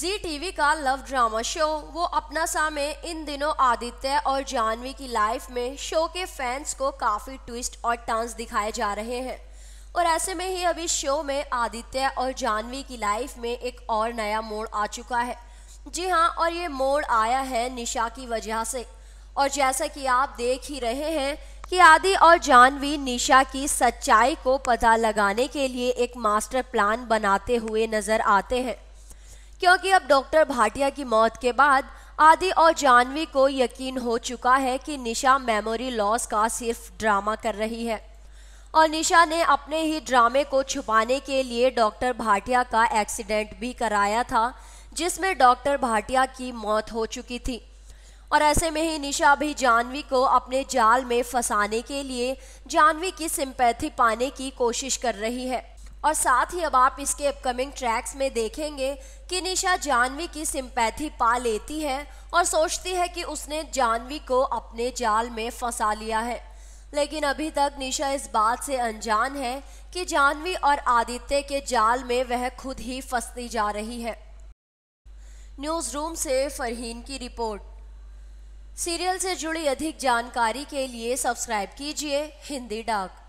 जी TV का love drama show वो अपना सामे इन दिनों आदित्य और जानवी की लाइफ में शो के फैंस को काफ़ी ट्विस्ट और टांस दिखाए जा रहे हैं और ऐसे में ही अभी शो में आदित्य और जानवी की लाइफ में एक और नया मोड़ आ चुका है जी हाँ और ये मोड़ आया है निशा की वजह से और जैसा कि आप देख ही रहे हैं कि आदि और जानवी निशा की सच्चाई को पता लगाने के लिए एक मास्टर प्लान बनाते हुए नज़र आते हैं क्योंकि अब डॉक्टर भाटिया की मौत के बाद आदि और जानवी को यकीन हो चुका है कि निशा मेमोरी लॉस का सिर्फ ड्रामा कर रही है और निशा ने अपने ही ड्रामे को छुपाने के लिए डॉक्टर भाटिया का एक्सीडेंट भी कराया था जिसमें डॉक्टर भाटिया की मौत हो चुकी थी और ऐसे में ही निशा भी जानवी को अपने जाल में फंसाने के लिए जानवी की सिंपैथी पाने की कोशिश कर रही है और साथ ही अब आप इसके अपकमिंग ट्रैक्स में देखेंगे कि निशा जानवी की सिंपैथी पा लेती है और सोचती है कि उसने जानवी को अपने जाल में फंसा लिया है लेकिन अभी तक निशा इस बात से अनजान है कि जानवी और आदित्य के जाल में वह खुद ही फंसती जा रही है न्यूज रूम से फरहीन की रिपोर्ट सीरियल से जुड़ी अधिक जानकारी के लिए सब्सक्राइब कीजिए हिंदी डाक